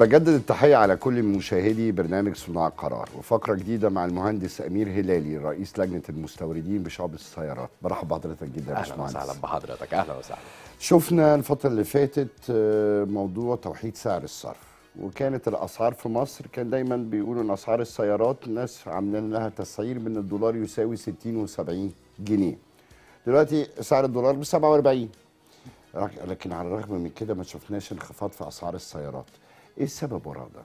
بجدد التحية على كل مشاهدي برنامج صناع القرار وفقرة جديدة مع المهندس أمير هلالي رئيس لجنة المستوردين بشعب السيارات برحب بحضرتك جدا يا أهلا وسهلا بحضرتك أهلا وسهلا شفنا الفترة اللي فاتت آه، موضوع توحيد سعر الصرف وكانت الاسعار في مصر كان دايما بيقولوا ان اسعار السيارات الناس عاملين لها تسعير من الدولار يساوي 60 و70 جنيه دلوقتي سعر الدولار ب 47 لكن على الرغم من كده ما شفناش انخفاض في اسعار السيارات ايه السبب وراء ده؟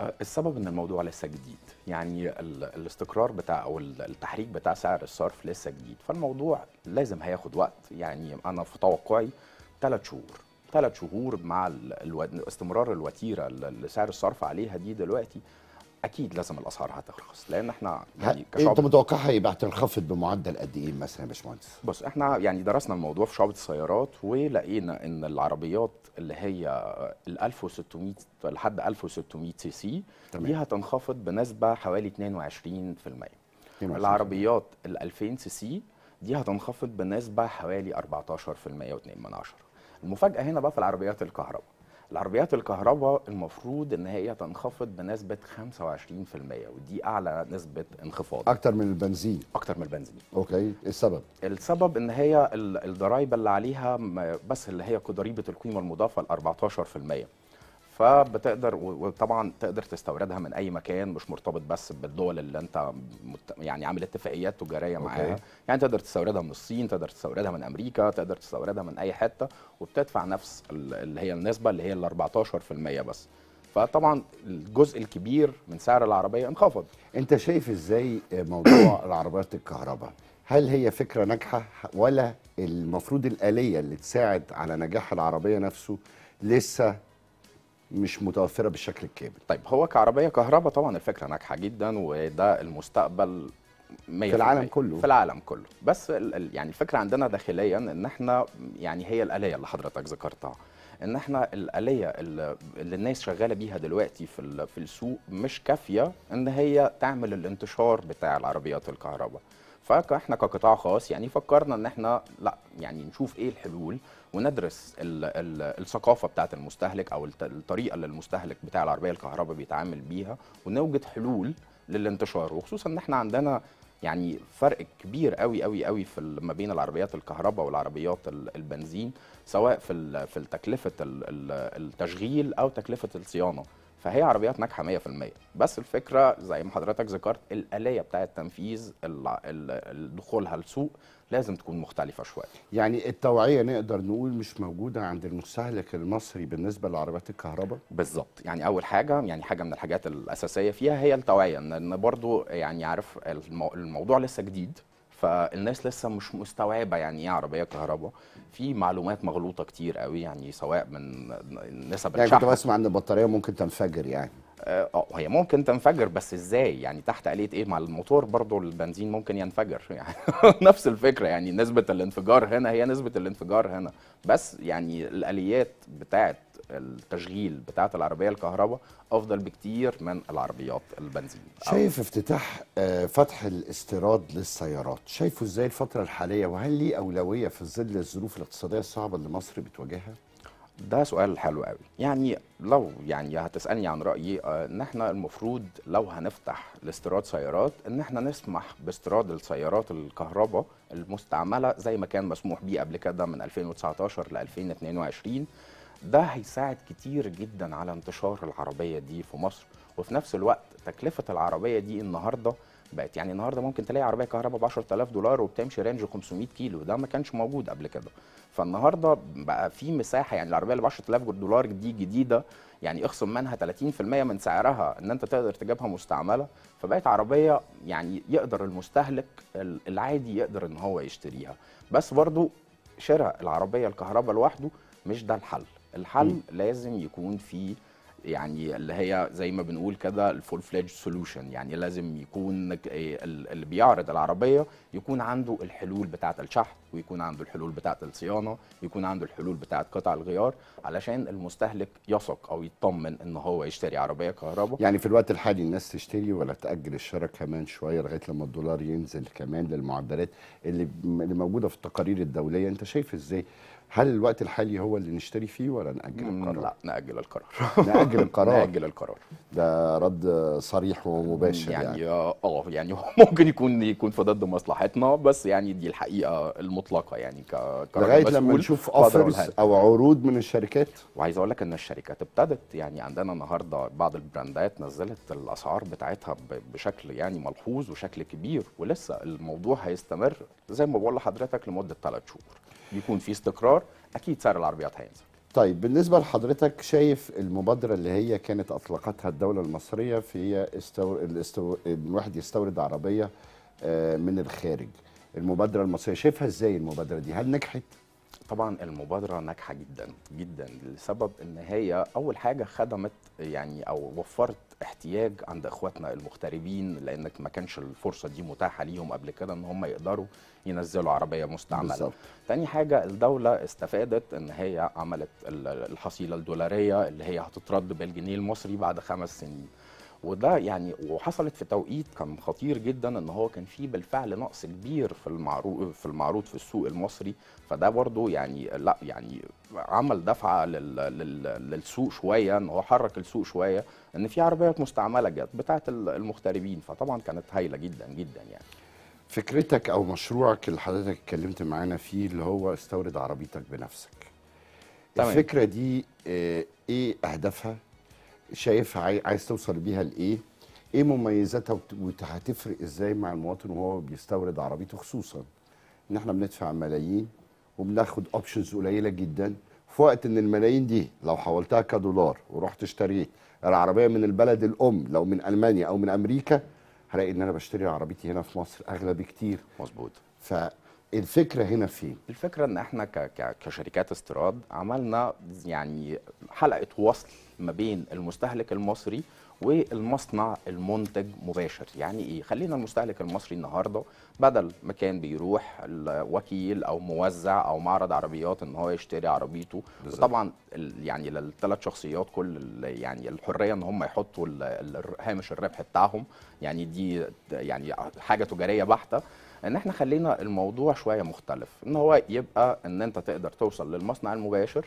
آه، السبب ان الموضوع لسه جديد يعني الاستقرار بتاع او التحريك بتاع سعر الصرف لسه جديد فالموضوع لازم هياخد وقت يعني انا في توقعي ثلاث شهور ثلاث شهور مع الو... استمرار الوتيره اللي سعر الصرف عليها دي دلوقتي اكيد لازم الاسعار هترخص لان احنا يعني كشعب انت متوقعها يبقى هتنخفض بمعدل قد ايه مثلا يا باشمهندس؟ بص احنا يعني درسنا الموضوع في شعبه السيارات ولقينا ان العربيات اللي هي ال 1600 لحد 1600 سي سي دي هتنخفض بنسبه حوالي 22% العربيات ال 2000 سي سي دي هتنخفض بنسبه حوالي 14% و2 المفاجاه هنا بقى في العربيات الكهرباء العربيات الكهرباء المفروض ان هي تنخفض بنسبه 25% ودي اعلى نسبه انخفاض اكتر من البنزين اكتر من البنزين اوكي إيه السبب السبب ان هي الضرايب اللي عليها بس اللي هي ضريبه القيمه المضافه ال 14% فبتقدر وطبعا تقدر تستوردها من اي مكان مش مرتبط بس بالدول اللي انت يعني عامل اتفاقيات تجاريه معاها يعني تقدر تستوردها من الصين تقدر تستوردها من امريكا تقدر تستوردها من اي حته وبتدفع نفس اللي هي النسبه اللي هي ال 14% بس فطبعا الجزء الكبير من سعر العربيه انخفض انت شايف ازاي موضوع العربيات الكهرباء هل هي فكره ناجحه ولا المفروض الاليه اللي تساعد على نجاح العربيه نفسه لسه مش متوفره بالشكل الكامل طيب هو كعربيه كهرباء طبعا الفكره ناجحه جدا وده المستقبل في العالم كله في العالم كله بس يعني الفكره عندنا داخليا ان احنا يعني هي الاليه اللي حضرتك ذكرتها ان احنا الاليه اللي الناس شغاله بيها دلوقتي في في السوق مش كافيه ان هي تعمل الانتشار بتاع العربيات الكهرباء فاحنا كقطاع خاص يعني فكرنا ان احنا لا يعني نشوف ايه الحلول وندرس الـ الـ الثقافه بتاعه المستهلك او الطريقه اللي المستهلك بتاع العربيه الكهرباء بيتعامل بيها ونوجد حلول للانتشار وخصوصا ان احنا عندنا يعني فرق كبير قوي قوي قوي في ما بين العربيات الكهرباء والعربيات البنزين سواء في في تكلفه التشغيل او تكلفه الصيانه فهي عربيات ناجحه 100% بس الفكره زي ما حضرتك ذكرت الاليه بتاعه تنفيذ دخولها السوق لازم تكون مختلفه شويه يعني التوعيه نقدر نقول مش موجوده عند المستهلك المصري بالنسبه لعربيات الكهرباء بالظبط يعني اول حاجه يعني حاجه من الحاجات الاساسيه فيها هي التوعيه ان برضو يعني عارف الموضوع لسه جديد فالناس لسه مش مستوعبه يعني ايه عربيه كهرباء في معلومات مغلوطه كتير قوي يعني سواء من نسب يعني كنت بسمع ان البطاريه ممكن تنفجر يعني آه،, اه هي ممكن تنفجر بس ازاي يعني تحت آلية ايه مع الموتور برضو البنزين ممكن ينفجر يعني نفس الفكره يعني نسبه الانفجار هنا هي نسبه الانفجار هنا بس يعني الاليات بتاعت التشغيل بتاعه العربيه الكهرباء افضل بكتير من العربيات البنزين شايف افتتاح آه، فتح الاستيراد للسيارات شايفه ازاي الفتره الحاليه وهل ليه اولويه في ظل الظروف الاقتصاديه الصعبه اللي مصر بتواجهها ده سؤال حلو قوي يعني لو يعني هتسالني عن رايي ان آه، احنا المفروض لو هنفتح لاستيراد سيارات ان احنا نسمح باستيراد السيارات الكهرباء المستعمله زي ما كان مسموح بيه قبل كده من 2019 ل 2022 ده هيساعد كتير جدا على انتشار العربيه دي في مصر وفي نفس الوقت تكلفه العربيه دي النهارده بقت يعني النهارده ممكن تلاقي عربيه كهرباء ب 10000 دولار وبتمشي رينج 500 كيلو ده ما كانش موجود قبل كده فالنهارده بقى في مساحه يعني العربيه اللي ب 10000 دولار دي جديده يعني اخصم منها 30% من سعرها ان انت تقدر تجيبها مستعمله فبقت عربيه يعني يقدر المستهلك العادي يقدر ان هو يشتريها بس برضو شراء العربيه الكهرباء لوحده مش ده الحل الحل لازم يكون فيه يعني اللي هي زي ما بنقول كده الفول فليج سولوشن يعني لازم يكون إيه، اللي بيعرض العربيه يكون عنده الحلول بتاعه الشحن ويكون عنده الحلول بتاعه الصيانه يكون عنده الحلول بتاعه قطع الغيار علشان المستهلك يثق او يطمن ان هو يشتري عربيه كهرباء يعني في الوقت الحالي الناس تشتري ولا تاجل الشراء كمان شويه لغايه لما الدولار ينزل كمان للمعدلات اللي موجوده في التقارير الدوليه انت شايف ازاي هل الوقت الحالي هو اللي نشتري فيه ولا نأجل القرار؟ لا نأجل القرار نأجل القرار نأجل القرار ده رد صريح ومباشر يعني, يعني. آه،, اه يعني, يعني ممكن يكون يكون في ضد مصلحتنا بس يعني دي الحقيقه المطلقه يعني ك لغايه لما نشوف اوفرز او عروض من الشركات وعايز اقول لك ان الشركات ابتدت يعني عندنا النهارده بعض البراندات نزلت الاسعار بتاعتها بشكل يعني ملحوظ وشكل كبير ولسه الموضوع هيستمر زي ما بقول لحضرتك لمده ثلاث شهور يكون في استقرار اكيد سعر العربيات هينزل طيب بالنسبه لحضرتك شايف المبادره اللي هي كانت اطلقتها الدوله المصريه في هي استور... الاستور... الواحد يستورد عربيه آه، من الخارج المبادره المصريه شايفها ازاي المبادره دي هل نجحت طبعا المبادره ناجحه جدا جدا لسبب ان هي اول حاجه خدمت يعني او وفرت احتياج عند اخواتنا المغتربين لانك ما كانش الفرصه دي متاحه ليهم قبل كده ان هم يقدروا ينزلوا عربيه مستعمله بالزبط. تاني حاجه الدوله استفادت ان هي عملت الحصيله الدولاريه اللي هي هتترد بالجنيه المصري بعد خمس سنين وده يعني وحصلت في توقيت كان خطير جدا ان هو كان فيه بالفعل نقص كبير في المعروض في المعروض في السوق المصري فده برضه يعني لا يعني عمل دفعه للسوق شويه ان هو حرك السوق شويه ان في عربيات مستعمله جت بتاعه المغتربين فطبعا كانت هايله جدا جدا يعني فكرتك او مشروعك اللي حضرتك اتكلمت معانا فيه اللي هو استورد عربيتك بنفسك تمام. الفكره دي آه، ايه اهدافها شايفها عايز توصل بيها لايه ايه مميزاتها وهتفرق ازاي مع المواطن وهو بيستورد عربيته خصوصا ان احنا بندفع ملايين وبناخد اوبشنز قليله جدا في وقت ان الملايين دي لو حولتها كدولار ورحت اشتريت العربيه من البلد الام لو من المانيا او من امريكا هلاقي ان انا بشتري عربيتي هنا في مصر اغلى بكتير مظبوط ف الفكره هنا فين؟ إيه؟ الفكره ان احنا كشركات استيراد عملنا يعني حلقه وصل ما بين المستهلك المصري والمصنع المنتج مباشر يعني ايه خلينا المستهلك المصري النهارده بدل ما كان بيروح الوكيل او موزع او معرض عربيات ان هو يشتري عربيته طبعا يعني للثلاث شخصيات كل يعني الحريه ان هم يحطوا هامش الربح بتاعهم يعني دي يعني حاجه تجاريه بحته ان احنا خلينا الموضوع شويه مختلف ان هو يبقى ان انت تقدر توصل للمصنع المباشر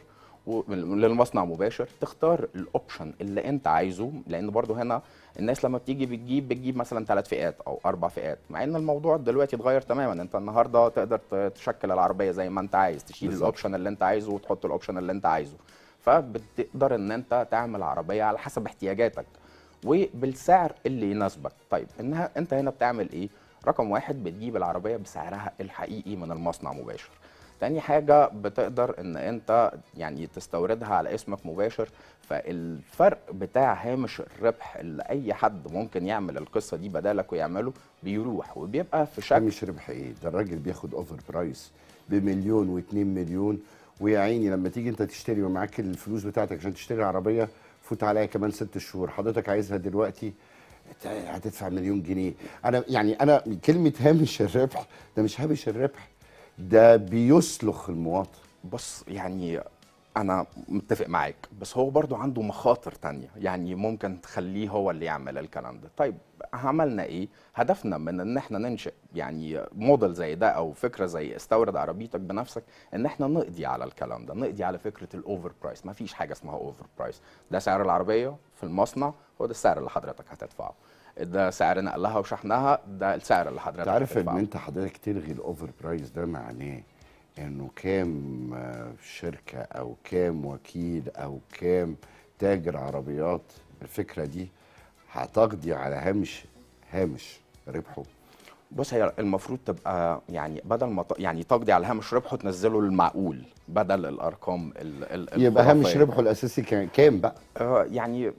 للمصنع مباشر تختار الاوبشن اللي انت عايزه لان برضو هنا الناس لما بتيجي بتجيب بتجيب مثلا ثلاث فئات او اربع فئات مع ان الموضوع دلوقتي اتغير تماما انت النهارده تقدر تشكل العربيه زي ما انت عايز تشيل الاوبشن اللي انت عايزه وتحط الاوبشن اللي انت عايزه فبتقدر ان انت تعمل عربيه على حسب احتياجاتك وبالسعر اللي يناسبك طيب انها انت هنا بتعمل ايه رقم واحد بتجيب العربيه بسعرها الحقيقي من المصنع مباشر تاني حاجة بتقدر ان انت يعني تستوردها على اسمك مباشر فالفرق بتاع هامش الربح اللي اي حد ممكن يعمل القصة دي بدالك ويعمله بيروح وبيبقى في شكل هامش ربح ايه ده الراجل بياخد اوفر برايس بمليون واتنين مليون ويا عيني لما تيجي انت تشتري ومعاك الفلوس بتاعتك عشان تشتري العربية فوت عليها كمان ست شهور حضرتك عايزها دلوقتي هتدفع مليون جنيه انا يعني انا كلمه هامش الربح ده مش هامش الربح ده بيسلخ المواطن بص يعني انا متفق معاك بس هو برضو عنده مخاطر تانية يعني ممكن تخليه هو اللي يعمل الكلام ده طيب عملنا ايه هدفنا من ان احنا ننشئ يعني موديل زي ده او فكره زي استورد عربيتك بنفسك ان احنا نقضي على الكلام ده نقضي على فكره الاوفر برايس ما فيش حاجه اسمها اوفر برايس ده سعر العربيه في المصنع هو ده السعر اللي حضرتك هتدفعه ده سعر نقلها وشحنها ده السعر اللي حضرتك تعرف ان انت حضرتك تلغي الاوفر برايس ده معناه انه كام آه، شركه او كام وكيل او كام تاجر عربيات الفكره دي هتقضي على هامش هامش ربحه بص هي المفروض تبقى يعني بدل ما يعني تقضي على هامش ربحه تنزله المعقول بدل الارقام يبقى هامش ربحه الاساسي كام بقى؟ آه يعني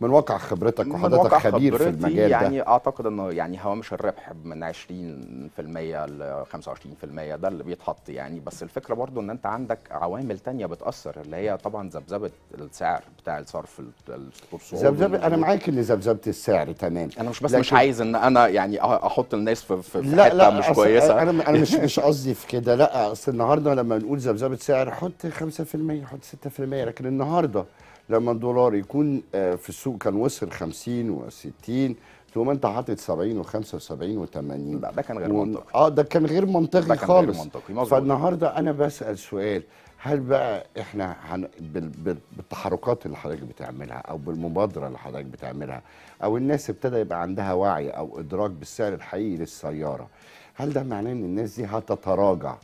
من واقع خبرتك وحضرتك خبير في المجال يعني ده. اعتقد انه يعني هوامش الربح من 20% ل 25% ده اللي بيتحط يعني بس الفكره برضو ان انت عندك عوامل تانية بتاثر اللي هي طبعا ذبذبه السعر بتاع الصرف الصعود ذبذبه انا معاك ان ذبذبه السعر تمام انا مش بس مش عايز ان انا يعني احط الناس في, في لا حته لا مش كويسه انا انا مش مش قصدي في كده لا اصل النهارده لما نقول ذبذبه سعر حط 5% حط 6% لكن النهارده لما الدولار يكون آه، في السوق كان وصل 50 و60 تقوم انت حاطط 70 و75 و80 لا ده كان غير منطقي اه ده كان غير منطقي كان خالص غير منطقي مزبوط. فالنهارده انا بسال سؤال هل بقى احنا هن... بال... بال... بالتحركات اللي حضرتك بتعملها او بالمبادره اللي حضرتك بتعملها او الناس ابتدى يبقى عندها وعي او ادراك بالسعر الحقيقي للسياره هل ده معناه ان الناس دي هتتراجع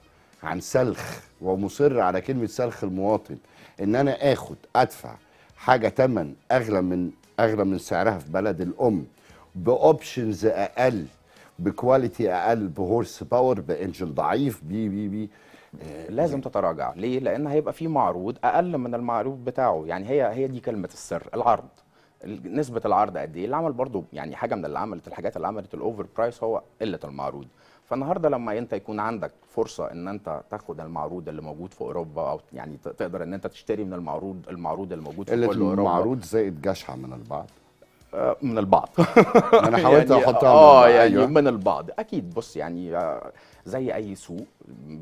عن سلخ ومصر على كلمه سلخ المواطن ان انا اخد ادفع حاجه تمن اغلى من اغلى من سعرها في بلد الام باوبشنز اقل بكواليتي اقل بهورس باور بانجل ضعيف بي بي بي آه، لازم تتراجع ليه لان هيبقى في معروض اقل من المعروض بتاعه يعني هي هي دي كلمه السر العرض نسبه العرض قد ايه اللي عمل برضو يعني حاجه من اللي عملت الحاجات اللي عملت الاوفر برايس هو قله المعروض فالنهارده لما انت يكون عندك فرصه ان انت تاخد المعروض اللي موجود في اوروبا او يعني تقدر ان انت تشتري من المعروض المعروض الموجود في كل اوروبا المعروض زائد جشع من البعض آه، من البعض انا حاولت يعني احطها اه يعني أيوة. من البعض اكيد بص يعني آه، زي اي سوق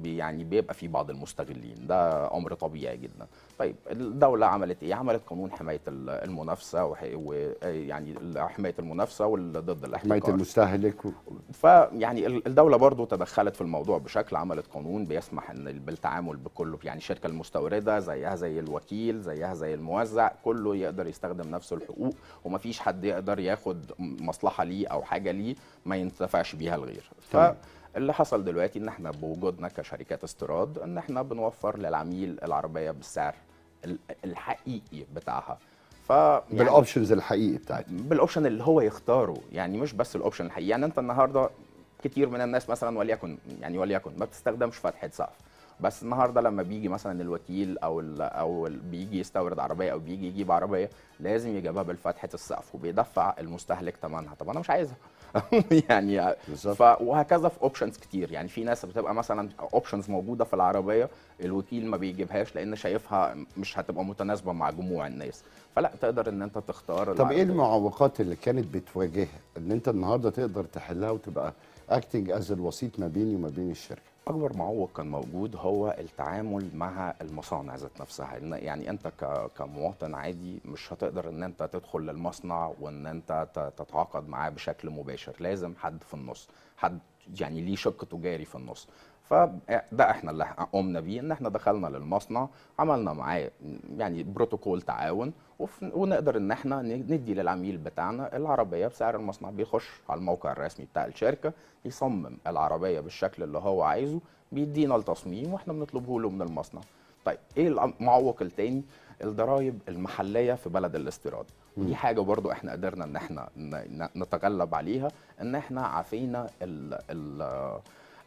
يعني بيبقى فيه بعض المستغلين ده امر طبيعي جدا طيب الدوله عملت ايه عملت قانون حمايه المنافسه ويعني حمايه المنافسه وضد الاحتكار حمايه المستهلك و... فيعني الدوله برضو تدخلت في الموضوع بشكل عملت قانون بيسمح ان بالتعامل بكله يعني الشركه المستورده زيها زي الوكيل زيها زي الموزع كله يقدر يستخدم نفس الحقوق ومفيش حد يقدر ياخد مصلحه ليه او حاجه ليه ما ينتفعش بيها الغير ف... اللي حصل دلوقتي ان احنا بوجودنا كشركات استيراد ان احنا بنوفر للعميل العربيه بالسعر الحقيقي بتاعها ف يعني بالاوبشنز الحقيقي بتاعتها بالاوبشن اللي هو يختاره يعني مش بس الاوبشن الحقيقي يعني انت النهارده كتير من الناس مثلا وليكن يعني وليكن ما بتستخدمش فتحه سقف بس النهارده لما بيجي مثلا الوكيل او الـ او الـ بيجي يستورد عربيه او بيجي يجيب عربيه لازم يجيبها بالفتحه السقف وبيدفع المستهلك ثمنها طب انا مش عايزها يعني ف... وهكذا في اوبشنز كتير يعني في ناس بتبقى مثلا اوبشنز موجوده في العربيه الوكيل ما بيجيبهاش لان شايفها مش هتبقى متناسبه مع جموع الناس فلا تقدر ان انت تختار طب ايه المعوقات اللي كانت بتواجهها ان انت النهارده تقدر تحلها وتبقى اكتنج از الوسيط ما بيني وما بين الشركه اكبر معوق كان موجود هو التعامل مع المصانع ذات نفسها يعني انت كمواطن عادي مش هتقدر ان انت تدخل للمصنع وان انت تتعاقد معاه بشكل مباشر لازم حد في النص حد يعني ليه شق تجاري في النص فده احنا اللي قمنا بيه ان احنا دخلنا للمصنع عملنا معاه يعني بروتوكول تعاون ونقدر ان احنا ندي للعميل بتاعنا العربيه بسعر المصنع بيخش على الموقع الرسمي بتاع الشركه يصمم العربيه بالشكل اللي هو عايزه بيدينا التصميم واحنا بنطلبه له من المصنع طيب ايه المعوق الثاني؟ الضرايب المحليه في بلد الاستيراد ودي حاجه برضو احنا قدرنا ان احنا نتغلب عليها ان احنا عافينا ال ال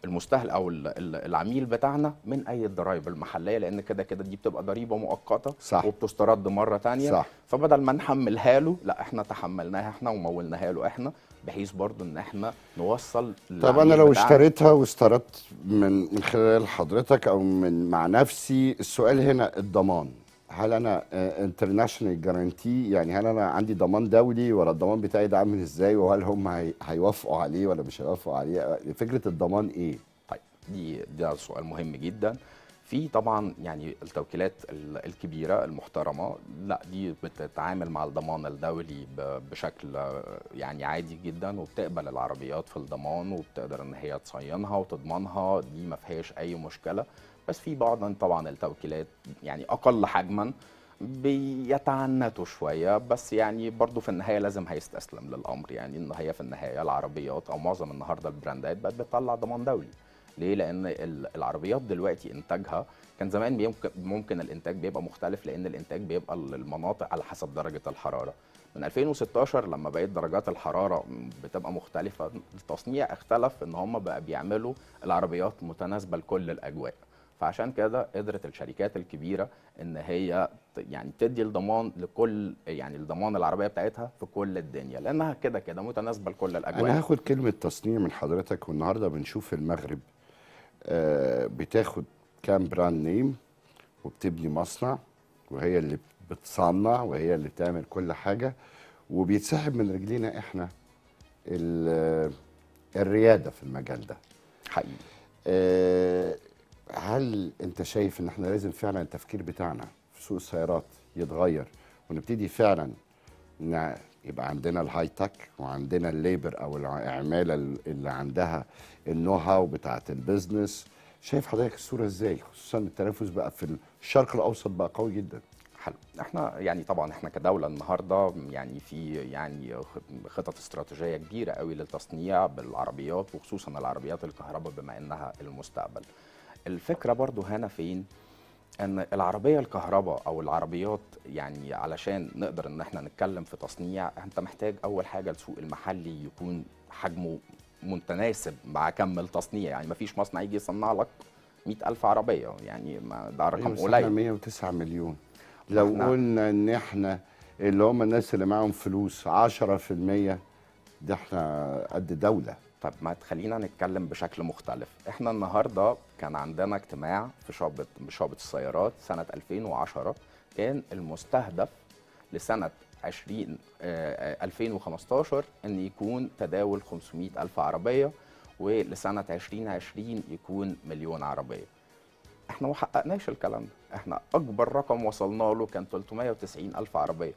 المستهل او العميل بتاعنا من اي الضرايب المحليه لان كده كده دي بتبقى ضريبه مؤقته صح. وبتسترد مره ثانيه صح. فبدل ما نحملها له لا احنا تحملناها احنا ومولناها له احنا بحيث برضو ان احنا نوصل طب انا لو اشتريتها واستردت من من خلال حضرتك او من مع نفسي السؤال هنا الضمان هل انا انترناشونال آه، جارانتي يعني هل انا عندي ضمان دولي ولا الضمان بتاعي ده عامل ازاي وهل هم هي... هيوافقوا عليه ولا مش هيوافقوا عليه آه، فكره الضمان ايه طيب دي ده سؤال مهم جدا في طبعا يعني التوكيلات الكبيره المحترمه لا دي بتتعامل مع الضمان الدولي بشكل آه، يعني عادي جدا وبتقبل العربيات في الضمان وبتقدر ان هي تصينها وتضمنها دي ما فيهاش اي مشكله بس في بعض طبعا التوكيلات يعني اقل حجما بيتعنتوا شويه بس يعني برضه في النهايه لازم هيستسلم للامر يعني ان هي في النهايه العربيات او معظم النهارده البراندات بقت بتطلع ضمان دولي ليه لان العربيات دلوقتي انتاجها كان زمان ممكن الانتاج بيبقى مختلف لان الانتاج بيبقى للمناطق على حسب درجه الحراره من 2016 لما بقيت درجات الحراره بتبقى مختلفه التصنيع اختلف ان هم بقى بيعملوا العربيات متناسبه لكل الاجواء فعشان كده قدرت الشركات الكبيره ان هي يعني تدي الضمان لكل يعني الضمان العربيه بتاعتها في كل الدنيا لانها كده كده متناسبه لكل الاجواء انا هاخد كلمه تصنيع من حضرتك والنهارده بنشوف المغرب آه بتاخد كام براند نيم وبتبني مصنع وهي اللي بتصنع وهي اللي بتعمل كل حاجه وبيتسحب من رجلينا احنا الرياده في المجال ده حقيقي آه هل انت شايف ان احنا لازم فعلا التفكير بتاعنا في سوق السيارات يتغير ونبتدي فعلا يبقى عندنا الهاي تك وعندنا الليبر او العماله اللي عندها النو هاو بتاعه البيزنس شايف حضرتك الصوره ازاي خصوصا التنافس بقى في الشرق الاوسط بقى قوي جدا حلو احنا يعني طبعا احنا كدوله النهارده يعني في يعني خطط استراتيجيه كبيره قوي للتصنيع بالعربيات وخصوصا العربيات الكهرباء بما انها المستقبل الفكره برضو هنا فين ان العربيه الكهرباء او العربيات يعني علشان نقدر ان احنا نتكلم في تصنيع انت محتاج اول حاجه السوق المحلي يكون حجمه متناسب مع كم التصنيع يعني ما فيش مصنع يجي يصنع لك 100000 عربيه يعني ده رقم أيوة، قليل 109 مليون لو قلنا ان احنا اللي هم الناس اللي معاهم فلوس 10% ده احنا قد دوله طب ما تخلينا نتكلم بشكل مختلف احنا النهارده كان عندنا اجتماع في شعبة شعبة السيارات سنة 2010 كان المستهدف لسنة 20 2015 آه، آه، ان يكون تداول 500 ألف عربية ولسنة 2020 يكون مليون عربية احنا ما حققناش الكلام ده احنا اكبر رقم وصلنا له كان 390 ألف عربية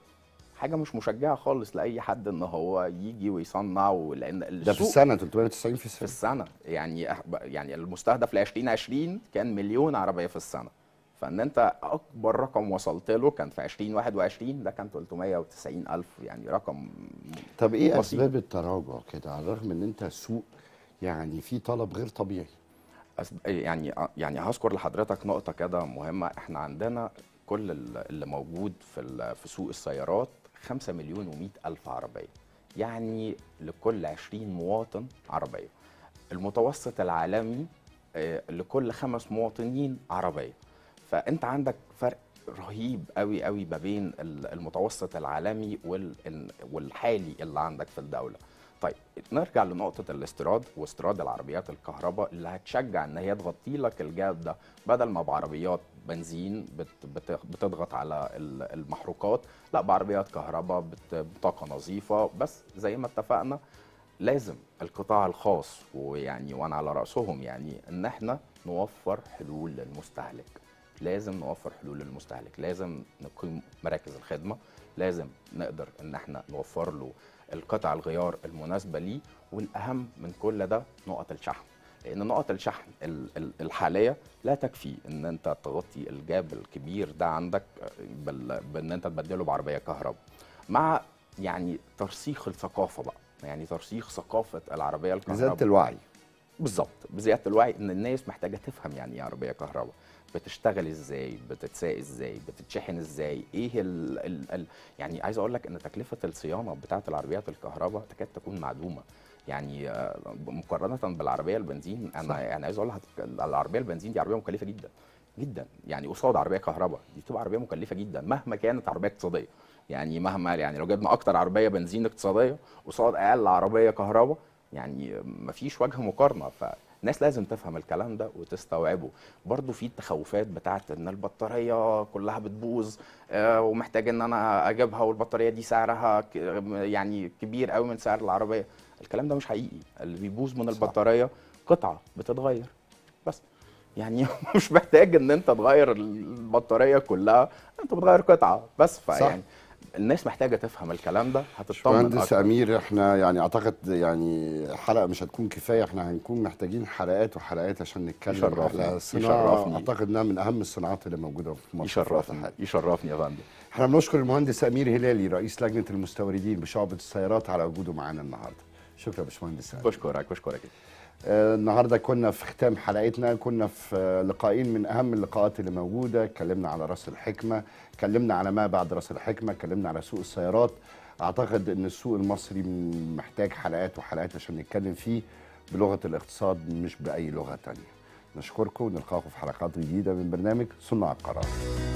حاجه مش مشجعه خالص لاي حد ان هو يجي ويصنع ولان ده في السنه 390 في السنه في السنه يعني يعني المستهدف ل 2020 كان مليون عربيه في السنه فان انت اكبر رقم وصلت له كان في 2021 ده كان 390 الف يعني رقم طب ايه مصير. اسباب التراجع كده على الرغم ان انت سوق يعني في طلب غير طبيعي يعني آه، يعني هذكر لحضرتك نقطه كده مهمه احنا عندنا كل اللي موجود في في سوق السيارات 5 مليون و100 ألف عربية يعني لكل 20 مواطن عربية المتوسط العالمي آه، لكل خمس مواطنين عربية فأنت عندك فرق رهيب قوي قوي ما بين المتوسط العالمي والحالي اللي عندك في الدولة طيب نرجع لنقطة الاستيراد واستيراد العربيات الكهرباء اللي هتشجع ان هي تغطي لك الجاب ده بدل ما بعربيات بنزين بتضغط على المحروقات لا بعربيات كهرباء بطاقه نظيفه بس زي ما اتفقنا لازم القطاع الخاص ويعني وانا على راسهم يعني ان احنا نوفر حلول للمستهلك لازم نوفر حلول للمستهلك لازم نقيم مراكز الخدمه لازم نقدر ان احنا نوفر له القطع الغيار المناسبه ليه والاهم من كل ده نقط الشحن لان نقط الشحن الحاليه لا تكفي ان انت تغطي الجاب الكبير ده عندك بان انت تبدله بعربيه كهرباء مع يعني ترسيخ الثقافه بقى يعني ترسيخ ثقافه العربيه الكهرباء بزياده الوعي بالظبط بزياده الوعي ان الناس محتاجه تفهم يعني ايه عربيه كهرباء بتشتغل ازاي بتتساق ازاي بتتشحن ازاي ايه الـ الـ الـ يعني عايز اقول لك ان تكلفه الصيانه بتاعه العربيات الكهرباء تكاد تكون معدومه يعني آه، مقارنه بالعربيه البنزين انا صح. انا يعني عايز اقول لحضرتك العربيه البنزين دي عربيه مكلفه جدا جدا يعني قصاد عربيه كهرباء دي بتبقى عربيه مكلفه جدا مهما كانت عربيه اقتصاديه يعني مهما يعني لو جبنا اكتر عربيه بنزين اقتصاديه قصاد اقل عربيه كهرباء يعني مفيش وجه مقارنه ف الناس لازم تفهم الكلام ده وتستوعبه برضو في التخوفات بتاعه ان البطاريه كلها بتبوظ آه، ومحتاج ان انا اجيبها والبطاريه دي سعرها يعني كبير قوي من سعر العربيه الكلام ده مش حقيقي اللي بيبوظ من البطاريه قطعه بتتغير بس يعني مش محتاج ان انت تغير البطاريه كلها انت بتغير قطعه بس فيعني الناس محتاجه تفهم الكلام ده هتطمن مهندس امير احنا يعني اعتقد يعني حلقه مش هتكون كفايه احنا هنكون محتاجين حلقات وحلقات عشان نتكلم يشرفني يشرفني اعتقد انها من اهم الصناعات اللي موجوده في مصر يشرفني يشرفني يا فندم احنا بنشكر المهندس امير هلالي رئيس لجنه المستوردين بشعبه السيارات على وجوده معانا النهارده شكرا باشمهندس بشكرك بشكرك آه، النهارده كنا في ختام حلقتنا كنا في آه، لقائين من اهم اللقاءات اللي موجوده اتكلمنا على راس الحكمه اتكلمنا على ما بعد راس الحكمه اتكلمنا على سوق السيارات اعتقد ان السوق المصري محتاج حلقات وحلقات عشان نتكلم فيه بلغه الاقتصاد مش باي لغه تانية نشكركم ونلقاكم في حلقات جديده من برنامج صناع القرار